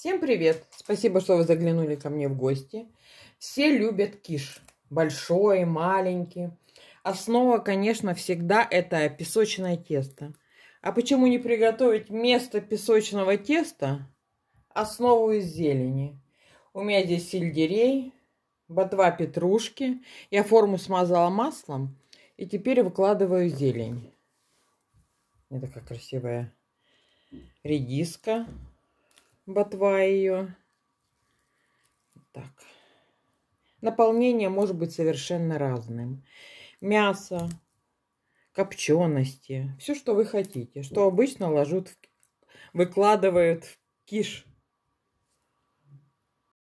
Всем привет! Спасибо, что вы заглянули ко мне в гости. Все любят киш. Большой, маленький. Основа, конечно, всегда это песочное тесто. А почему не приготовить вместо песочного теста основу из зелени? У меня здесь сельдерей, ботва петрушки. Я форму смазала маслом и теперь выкладываю зелень. Это такая красивая редиска ботва ее. Так. Наполнение может быть совершенно разным. Мясо, копчености, все, что вы хотите, что обычно ложат, выкладывают в киш.